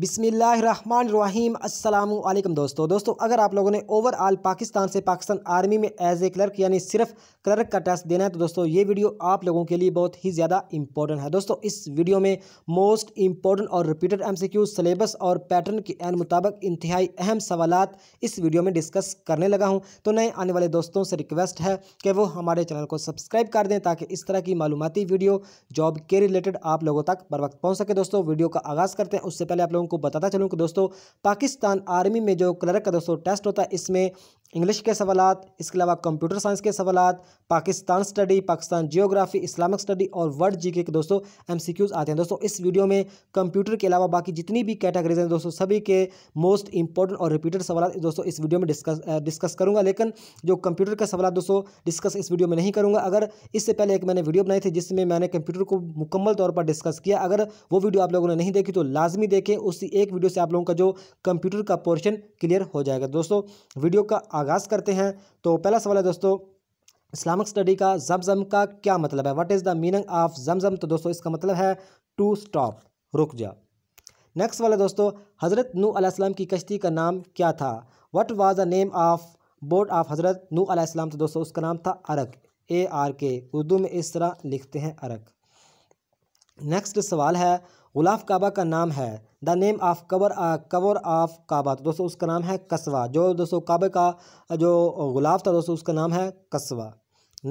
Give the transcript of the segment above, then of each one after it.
बिसमीम अल्लाम दोस्तों दोस्तों अगर आप लोगों ने ओवरऑल पाकिस्तान से पाकिस्तान आर्मी में एज ए क्लर्क यानी सिर्फ क्लर्क का टेस्ट देना है तो दोस्तों ये वीडियो आप लोगों के लिए बहुत ही ज़्यादा इंपॉर्टेंट है दोस्तों इस वीडियो में मोस्ट इंपॉर्टेंट और रिपीटेड क्यू सिलेबस और पैटर्न के एन मुताबिक इंतहाई अहम सवाल इस वीडियो में डिस्कस करने लगा हूँ तो नए आने वाले दोस्तों से रिक्वेस्ट है कि वो हमारे चैनल को सब्सक्राइब कर दें ताकि इस तरह की मालूमती वीडियो जॉब के रिलेटेड आप लोगों तक बर वक्त पहुँच सके दोस्तों वीडियो का आगाज़ करते हैं उससे पहले आप लोगों को बताता चलूँ कि दोस्तों पाकिस्तान आर्मी में जो क्लर्क का दोस्तों टेस्ट होता है इसमें इंग्लिश के सवाल इसके अलावा कंप्यूटर साइंस के सवाल Pakistan study Pakistan geography Islamic study और वर्ल्ड जीके के दोस्तों एमसीक्यूज आते हैं दोस्तों इस वीडियो में कंप्यूटर के अलावा बाकी जितनी भी कैटेगरीज हैं दोस्तों सभी के मोस्ट इंपॉर्टेंट और रिपीटेड सवाल दोस्तों इस वीडियो में डिस्कस डिस्कस करूंगा लेकिन जो कंप्यूटर का सवाल दोस्तों डिस्कस इस वीडियो में नहीं करूंगा अगर इससे पहले एक मैंने वीडियो बनाई थी जिसमें मैंने कंप्यूटर को मुकम्मल तौर पर डिस्कस किया अगर वो वीडियो आप लोगों ने नहीं देखी तो लाजमी देखें उसी एक वीडियो से आप लोगों का जो कंप्यूटर का पोर्शन क्लियर हो जाएगा दोस्तों वीडियो का आगाज़ करते हैं तो पहला सवाल है दोस्तों इस्लामिक स्टडी का जमजम का क्या मतलब है what is the meaning of Zamzam तो दोस्तों इसका मतलब है टू स्टॉप रुक जा नेक्स्ट वाला दोस्तों हज़रत नू आलाम की कश्ती का नाम क्या था what was the name of board of Hazrat नू आलाम तो दोस्तों उसका नाम था अरक ए आर के उर्दू में इस तरह लिखते हैं अरक नेक्स्ट सवाल है गुलाफ काबा का नाम है the name of cover cover of Kaaba तो दोस्तों उसका नाम है कस्बा जो दोस्तों काबे का जो गुलाफ था दोस्तों उसका नाम है कस्बा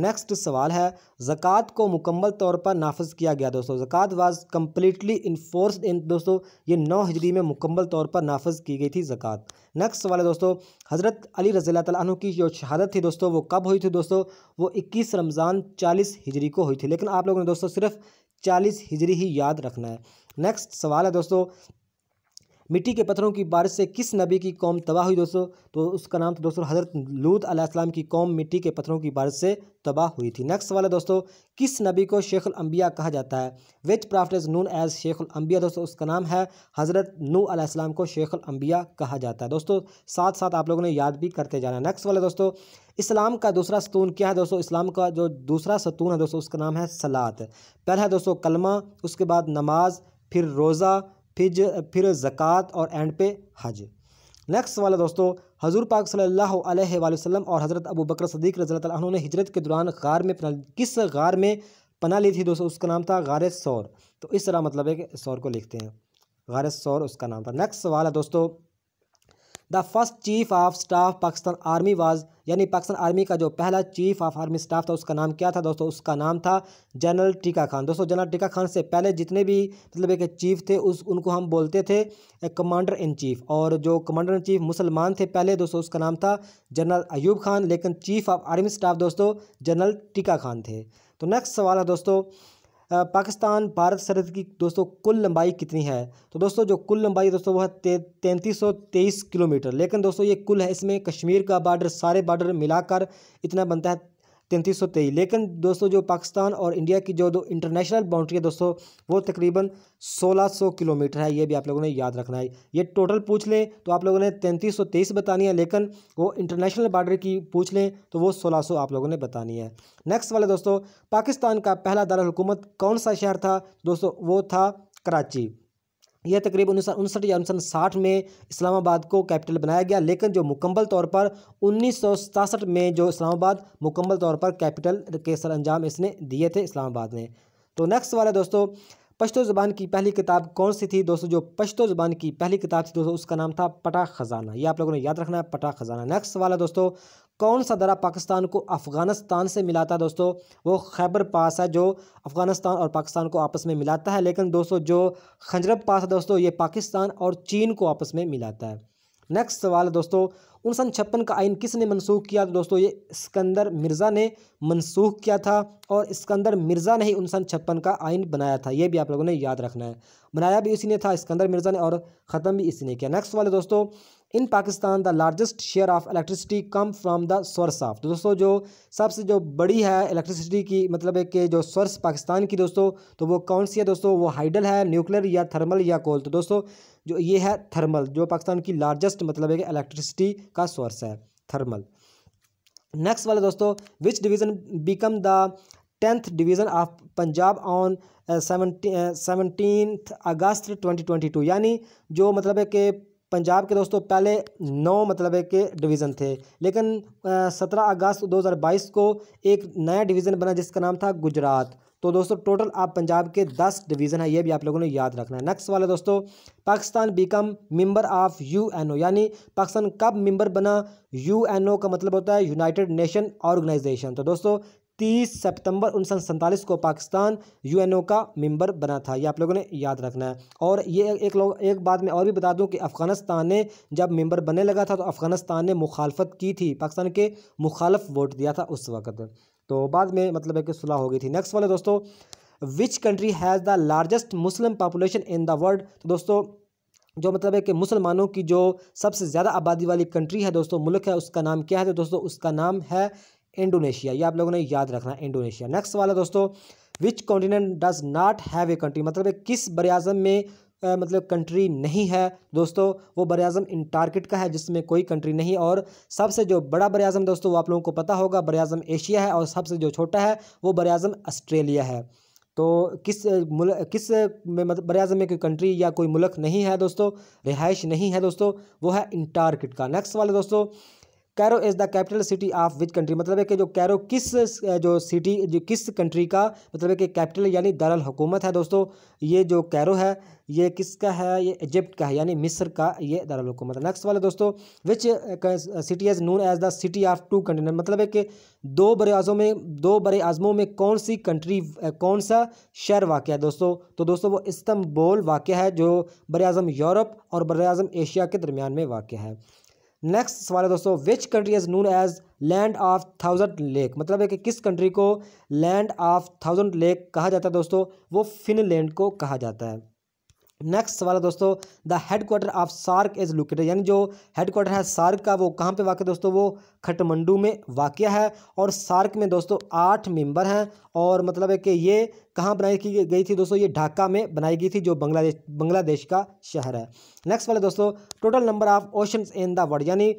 नेक्स्ट सवाल है ज़क़़त को मुकम्मल तौर पर नाफज किया गया दोस्तों zakat was completely enforce in दोस्तों ये नौ हिजरी में मुकम्मल तौर पर नाफज की गई थी ज़क़़त नेक्स्ट सवाल है दोस्तों हज़रत अली रज़ी तु की जो शहादत थी दोस्तों वो कब हुई थी दोस्तों वो इक्कीस रमज़ान चालीस हिजरी को हुई थी लेकिन आप लोगों ने दोस्तों सिर्फ चालीस हिजरी ही याद रखना है नेक्स्ट सवाल है दोस्तों मिट्टी के पत्थरों की बारिश से किस नबी की कौम तबाह हुई दोस्तों तो उसका नाम था तो दोस्तों हज़रत लूत अलैहिस्सलाम की कौम मिट्टी के पत्थरों की बारिश से तबाह हुई थी नेक्स्ट सवाल है दोस्तों किस नबी को शेख अम्बिया कहा जाता है which prophet is known as शेख अम्बिया दोस्तों उसका नाम है हज़रत नू अलैहिस्सलाम को शेख अम्बिया कहा जाता है दोस्तों साथ साथ आप लोगों ने याद भी करते जाना नेक्स्ट वाला दोस्तों इस्लाम का दूसरा सतून क्या है दोस्तों इस्लाम का जो दूसरा सतून है दोस्तों उसका नाम है सलात पहला है दोस्तों कलमा उसके बाद नमाज फिर रोज़ा फिर फिर ज़क़़त और एंड पे हज नेक्स्ट सवाल है दोस्तों हजूर पाक सल्लल्लाहु अलैहि वसल्लम और हज़रत अबू बकर सदीक रज़ी ने हिजरत के दौरान गार में पना किस गार में पना ली थी दोस्तों उसका नाम था गार सौर तो इस तरह मतलब है कि सौर को लिखते हैं गार सौर उसका नाम था नेक्स्ट सवाल है दोस्तों the first chief of staff Pakistan army was यानी पाकिस्तान आर्मी का जो पहला चीफ ऑफ आर्मी स्टाफ था उसका नाम क्या था दोस्तों उसका नाम था जनरल टीका खान दोस्तों जनरल टीका खान से पहले जितने भी मतलब एक चीफ थे उस उनको हम बोलते थे कमांडर इन चीफ और जो कमांडर इन चीफ मुसलमान थे पहले दोस्तों उसका नाम था जनरल अयूब खान लेकिन चीफ ऑफ आर्मी स्टाफ दोस्तों जनरल टीका खान थे तो नेक्स्ट सवाल है दोस्तों पाकिस्तान भारत सरहद की दोस्तों कुल लंबाई कितनी है तो दोस्तों जो कुल लंबाई दोस्तों वह ते, तैंतीस सौ तेईस किलोमीटर लेकिन दोस्तों ये कुल है इसमें कश्मीर का बॉर्डर सारे बॉर्डर मिलाकर इतना बनता है तैंतीस सौ तेईस लेकिन दोस्तों जो पाकिस्तान और इंडिया की जो दो इंटरनेशनल बाउंड्री है दोस्तों वो तकरीबन सोलह सौ किलोमीटर है ये भी आप लोगों ने याद रखना है ये टोटल पूछ लें तो आप लोगों ने तैंतीस सौ तेईस बतानी है लेकिन वो इंटरनेशनल बाउंड्री की पूछ लें तो वो सोलह सौ आप लोगों ने बतानी है नेक्स्ट वाले दोस्तों पाकिस्तान का पहला दारकूमत कौन सा शहर था दोस्तों वो था कराची यह तकरीब उन्नीस सौ उनसठ या उन्नीस साठ में इस्लामाबाद को कैपिटल बनाया गया लेकिन जो मुकम्मल तौर पर उन्नीस में जो इस्लामाबाद मुकम्मल तौर पर कैपिटल के सर अंजाम इसने दिए थे इस्लामाबाद ने तो नेक्स्ट वाला दोस्तों पश्तो ज़बान की पहली किताब कौन सी थी दोस्तों जो पश्तो ज़बान की पहली किताब थी दोस्तों उसका नाम था पटा ख़जाना ये आप लोगों ने याद रखना है पटा ख़जाना नेक्स्ट वाला दोस्तों कौन सा दरा पाकिस्तान को अफ़गानिस्तान से मिलाता है दोस्तों वो खैबर पास है जो अफ़गानिस्तान और पाकिस्तान को आपस में मिलाता है लेकिन दोस्तों जो खंजरब पास है दोस्तों ये पाकिस्तान और चीन को आपस में मिलाता है नेक्स्ट सवाल है दोस्तों उनसन छप्पन का आइन किसने मनसूख किया तो दोस्तों ये सिकंदर मिर्ज़ा ने मनसूख किया था और सिकंदर मिर्ज़ा ने ही उनसन छप्पन का आइन बनाया था ये भी आप लोगों ने याद रखना है बनाया भी इसी ने था सिकंदर मिर्ज़ा ने और ख़त्म भी इसी ने किया नेक्स्ट सवाल है दोस्तों in Pakistan the largest share of electricity come from the source of तो दोस्तों जो सबसे जो बड़ी है इलेक्ट्रिसिटी की मतलब कि जो सोर्स पाकिस्तान की दोस्तों तो वो कौन सी है दोस्तों वो हाइडल है न्यूक्लियर या थर्मल या कोल तो दोस्तों जो ये है थर्मल जो पाकिस्तान की लार्जेस्ट मतलब है कि इलेक्ट्रिसिटी का सोर्स है थर्मल नेक्स्ट वाले दोस्तों which division become the tenth division of Punjab on seventeen August twenty twenty two यानी जो मतलब है कि पंजाब के दोस्तों पहले नौ मतलब के डिवीज़न थे लेकिन सत्रह अगस्त 2022 को एक नया डिवीज़न बना जिसका नाम था गुजरात तो दोस्तों टोटल आप पंजाब के दस डिवीज़न है ये भी आप लोगों ने याद रखना है नेक्स्ट वाला दोस्तों Pakistan become member of UNO यानी पाकिस्तान कब मेंबर बना यूएनओ का मतलब होता है यूनाइटेड नेशन ऑर्गेनाइजेशन तो दोस्तों तीस सितंबर उन्नीस सैंतालीस को पाकिस्तान यूएनओ का मेंबर बना था ये आप लोगों ने याद रखना है और ये एक लोग एक बात मैं और भी बता दूं कि अफ़गानिस्तान ने जब मेंबर बनने लगा था तो अफ़गानिस्तान ने मुखालफत की थी पाकिस्तान के मुखालफ वोट दिया था उस वक्त तो बाद में मतलब एक सुलह हो गई थी नेक्स्ट वाले दोस्तों which country has the largest Muslim population in the world तो दोस्तों जो मतलब है कि मुसलमानों की जो सबसे ज़्यादा आबादी वाली कंट्री है दोस्तों मुल्क है उसका नाम क्या है तो दोस्तों उसका नाम है इंडोनेशिया ये आप लोगों ने याद रखना इंडोनेशिया नेक्स्ट वाला दोस्तों which continent does not have a country मतलब किस बरअज़म में आ, मतलब कंट्री नहीं है दोस्तों वो बरअज़म इंटार्किट का है जिसमें कोई कंट्री नहीं और सबसे जो बड़ा बरअज़म दोस्तों वो आप लोगों को पता होगा बरअज़म एशिया है और सबसे जो छोटा है वो बरअज़म ऑस्ट्रेलिया है तो किस मुल किस में मतलब बरअज़म में कोई कंट्री या कोई मुल्क नहीं है दोस्तों रिहाइश नहीं है दोस्तों वो है इंटार्किट का नेक्स्ट वाले दोस्तों Cairo is the capital city of which country मतलब है कि जो कैरो किस जो सिटी जो किस कंट्री का मतलब है कि कैपिटल यानी दारुल हुकूमत है दोस्तों ये जो कैरो है ये किसका है ये इजिप्ट का है यानी मिस्र का ये दारुल हुकूमत नेक्स्ट वाला दोस्तों which city is known as the city of two country मतलब है कि दो बड़े आजमों में दो बड़े आज़मों में कौन सी कंट्री कौन सा शहर वाक़ है दोस्तों तो दोस्तों वो इस्तंबोल वाक़ है जो बर अज़म यूरोप और बर अज़म एशिया के दरमियान में वाक़ है नेक्स्ट सवाल है दोस्तों which country is known as land of thousand lake मतलब है कि किस कंट्री को लैंड ऑफ थाउजेंड लेक कहा जाता है दोस्तों वो फिनलैंड को कहा जाता है नेक्स्ट सवाल है दोस्तों the head quarter of SAARC is located यानी जो हेड क्वार्टर है सार्क का वो कहाँ पे वाक़ दोस्तों वो खटमंडू में वाक़ है और सार्क में दोस्तों आठ मेंबर हैं और मतलब है कि ये कहाँ बनाई की गई थी दोस्तों ये ढाका में बनाई गई थी जो बांग्लादेश बांग्लादेश का शहर है नेक्स्ट वाला दोस्तों total number of ocean in the world यानी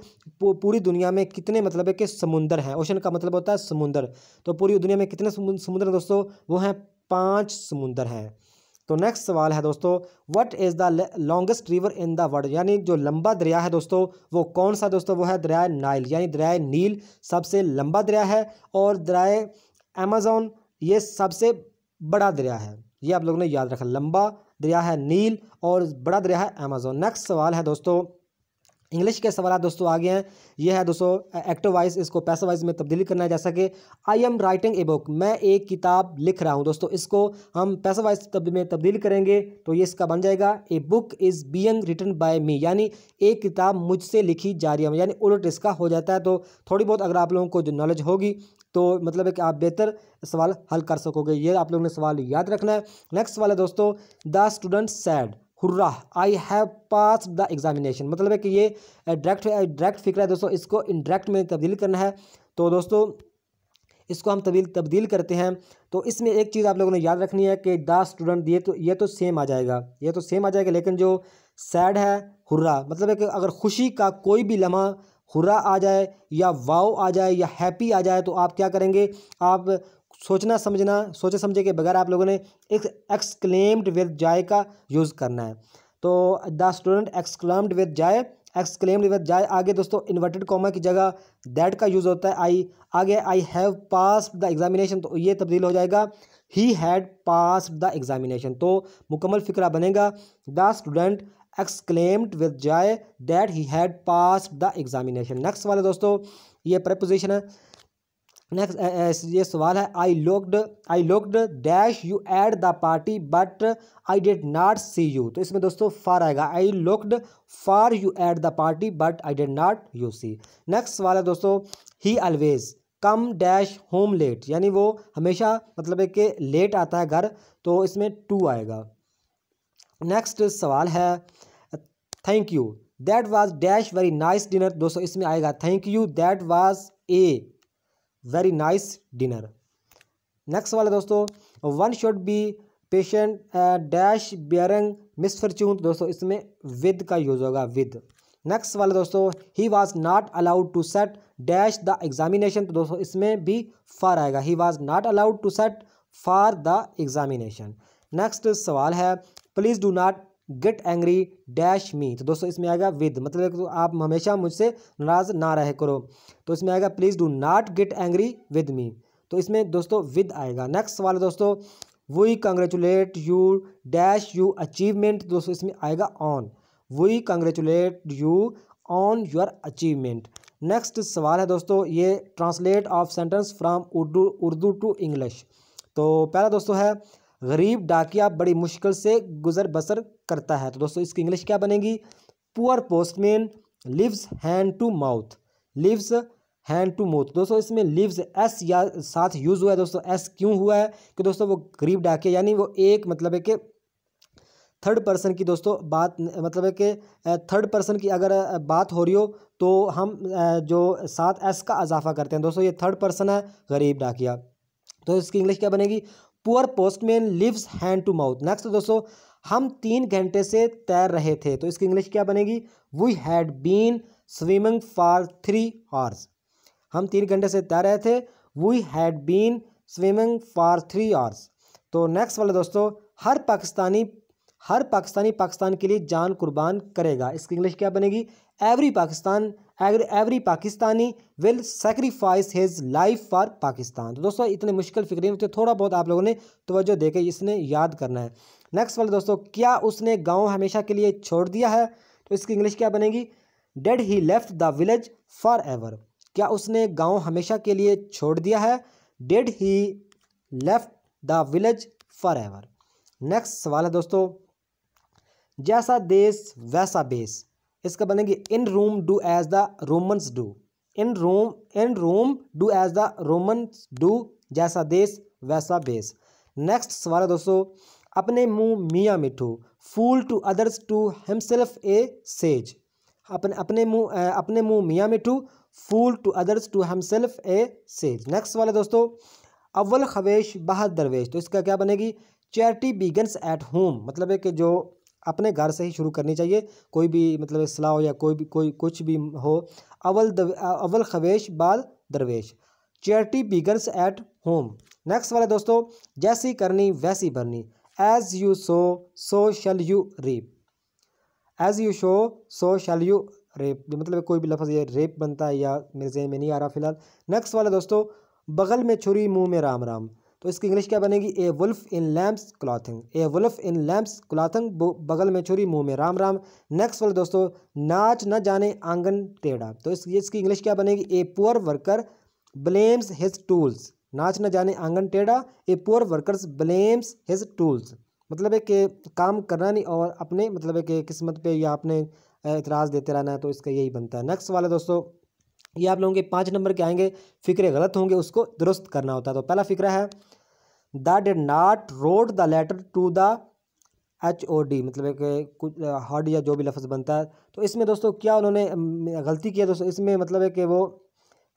पूरी दुनिया में कितने मतलब है कि समुंदर हैं ओशन का मतलब होता है समुंदर तो पूरी दुनिया में कितने समुंदर दोस्तों वो हैं पाँच समुंदर हैं तो नेक्स्ट सवाल है दोस्तों what is the longest river in the world यानी जो लंबा दरिया है दोस्तों वो कौन सा दोस्तों वो है दरिया नाइल यानी दरिया नील सबसे लंबा दरिया है और दरिया अमेजोन ये सबसे बड़ा दरिया है ये आप लोगों ने याद रखा लंबा दरिया है नील और बड़ा दरिया है अमेजोन नेक्स्ट सवाल है दोस्तों इंग्लिश के सवाल दोस्तों आगे हैं ये है दोस्तों एक्टिव वाइज इसको पैसा वाइज में तब्दील करना है जैसा कि I am writing a book मैं एक किताब लिख रहा हूँ दोस्तों इसको हम पैसा वाइज में तब्दील करेंगे तो ये इसका बन जाएगा a book is being written by me यानी एक किताब मुझसे लिखी जा रही है यानी उलट इसका हो जाता है तो थोड़ी बहुत अगर आप लोगों को जो नॉलेज होगी तो मतलब है कि आप बेहतर सवाल हल कर सकोगे ये आप लोगों ने सवाल याद रखना है नेक्स्ट सवाल है दोस्तों the student said hurrah I have pass the examination मतलब है कि ये डायरेक्ट डायरेक्ट फिक्र है दोस्तों इसको इनडायरेक्ट में तब्दील करना है तो दोस्तों इसको हम तब्दील तब्दील करते हैं तो इसमें एक चीज़ आप लोगों ने याद रखनी है कि द स्टूडेंट ये तो ये तो सेम आ जाएगा ये तो सेम आ जाएगा लेकिन जो सैड है हुर्रा मतलब है कि अगर खुशी का कोई भी लम्हा हुर्रा आ जाए या वाओ आ जाए या हैप्पी आ जाए तो आप क्या करेंगे आप सोचना समझना सोचे समझे के बगैर आप लोगों ने एक एक्सक्लेम्ड विद जाय का यूज़ करना है तो the student exclaimed with joy exclaimed with joy आगे दोस्तों इन्वर्टेड कॉमा की जगह दैट का यूज़ होता है आई आगे I have pass the examination तो ये तब्दील हो जाएगा he had pass the examination तो मुकम्मल फिक्रा बनेगा the student exclaimed with joy that he had pass the examination next वाले दोस्तों ये प्रपोजिशन है नेक्स्ट ये सवाल है I looked I looked dash you at the party but I did not see you तो इसमें दोस्तों फार आएगा I looked for you at the party but I did not you see next सवाल है दोस्तों he always come dash home late यानी वो हमेशा मतलब है कि लेट आता है घर तो इसमें टू आएगा नेक्स्ट सवाल है thank you that was dash very nice dinner दोस्तों इसमें आएगा thank you that was a very nice dinner next वाले दोस्तों one should be patient dash bearing misfortune दोस्तों इसमें विद का यूज़ होगा विद नेक्स्ट वाले दोस्तों he was not allowed to set dash the examination तो दोस्तों इसमें भी फार आएगा he was not allowed to set for the examination next सवाल है please do not get angry dash me तो दोस्तों इसमें आएगा विद मतलब तो आप हमेशा मुझसे नाराज ना रहे करो तो इसमें आएगा please do not get angry with me तो इसमें दोस्तों विद आएगा नेक्स्ट सवाल दोस्तों we congratulate you dash you achievement दोस्तों इसमें आएगा on we congratulate you on your achievement next सवाल है दोस्तों ये translate of sentence from Urdu Urdu to English तो पहला दोस्तों है गरीब डाकिया बड़ी मुश्किल से गुजर बसर करता है तो दोस्तों इसकी इंग्लिश क्या बनेगी poor postman lives hand to mouth lives hand to mouth दोस्तों इसमें लिव्स एस या साथ यूज़ हुआ है दोस्तों एस क्यों हुआ है कि दोस्तों वो गरीब डाकिया यानी वो एक मतलब है कि थर्ड पर्सन की दोस्तों बात मतलब है कि थर्ड पर्सन की अगर बात हो रही हो तो हम जो साथ एस का इजाफा करते हैं दोस्तों ये थर्ड पर्सन है गरीब डाकिया तो इसकी इंग्लिश क्या बनेगी poor postman lives hand to mouth next तो दोस्तों हम तीन घंटे से तैर रहे थे तो इसकी इंग्लिश क्या बनेगी we had been swimming for three hours हम तीन घंटे से तैर रहे थे we had been swimming for three hours तो नेक्स्ट वाले दोस्तों हर पाकिस्तानी हर पाकिस्तानी पाकिस्तान के लिए जान कुर्बान करेगा इसकी इंग्लिश क्या बनेगी every Pakistan every Pakistani will sacrifice his life for Pakistan तो दोस्तों इतने मुश्किल फिक्रे में तो थोड़ा बहुत आप लोगों ने तोज्जो के इसने याद करना है नेक्स्ट वाले दोस्तों क्या उसने गांव हमेशा के लिए छोड़ दिया है तो इसकी इंग्लिश क्या बनेगी did he left the village forever क्या उसने गाँव हमेशा के लिए छोड़ दिया है did he left the village forever next सवाल है दोस्तों जैसा देश वैसा बेस इसका बनेंगे in Rome do as the Romans do in Rome in Rome do as the Romans do जैसा देश वैसा बेस नेक्स्ट सवाल है दोस्तों अपने मुंह मियाँ मिठू fool to others to himself a sage अपने अपने मुंह अपने मुंह मियाँ मिठू fool to others to himself a sage next सवाल है दोस्तों अव्वल खवेश बहा दरवेश तो इसका क्या बनेगी चैरिटी बिगन्स एट होम मतलब है कि जो अपने घर से ही शुरू करनी चाहिए कोई भी मतलब सलाह हो या कोई भी कोई कुछ भी हो अवल अवल खवेश बाद दरवेश charity begins at home next वाला दोस्तों जैसी करनी वैसी बननी as you sow so shall you reap as you sow so shall you reap मतलब कोई भी लफ्ज़ ये रेप बनता है या मेरे जहन में नहीं आ रहा फिलहाल नेक्स्ट वाला दोस्तों बगल में छुरी मुंह में राम राम तो इसकी इंग्लिश क्या बनेगी a wolf in lamb's clothing a wolf in lamb's clothing बगल में छुरी मुंह में राम राम नेक्स्ट वाले दोस्तों नाच न जाने आंगन टेढ़ा तो इस, इसकी इंग्लिश क्या बनेगी a poor worker blames his tools नाच न जाने आंगन टेढ़ा a poor workers blames his tools मतलब है कि काम करना नहीं और अपने मतलब है कि किस्मत पे या अपने एतराज़ देते रहना है तो इसका यही बनता है नेक्स्ट वाला दोस्तों ये आप लोगों के पाँच नंबर के आएंगे फिक्रे गलत होंगे उसको दुरुस्त करना होता है तो पहला फिक्रा है they did not wrote the letter to the H O D मतलब एक कुछ हड या जो भी लफ्ज़ बनता है तो इसमें दोस्तों क्या उन्होंने गलती की है दोस्तों इसमें मतलब है कि वो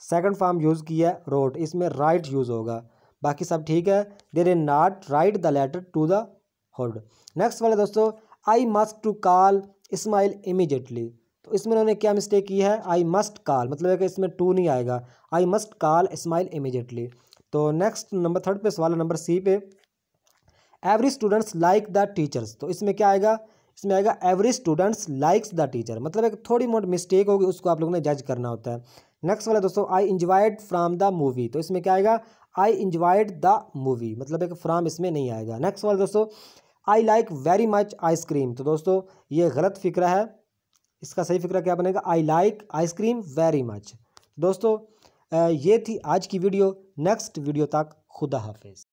सेकंड फॉर्म यूज़ किया है रोड इसमें राइट यूज़ होगा बाकी सब ठीक है they did not write the letter to the head next वाला दोस्तों I must to call Ismail immediately तो इसमें उन्होंने क्या मिस्टेक की है आई मस्ट कॉल मतलब है कि इसमें टू नहीं आएगा I must call Ismail immediately तो नेक्स्ट नंबर थर्ड पे सवाल नंबर सी पे every students like the teachers तो इसमें क्या आएगा इसमें आएगा every students likes the teacher मतलब एक थोड़ी मोट मिस्टेक होगी उसको आप लोगों ने जज करना होता है नेक्स्ट वाला दोस्तों I enjoyed from the movie तो इसमें क्या आएगा आई इंजॉयड द मूवी मतलब एक फ्राम इसमें नहीं आएगा नेक्स्ट वाला दोस्तों I like very much ice cream तो दोस्तों ये गलत फिक्र है इसका सही फिक्र क्या बनेगा I like ice cream very much दोस्तों ये थी आज की वीडियो नेक्स्ट वीडियो तक खुदा हाफिज़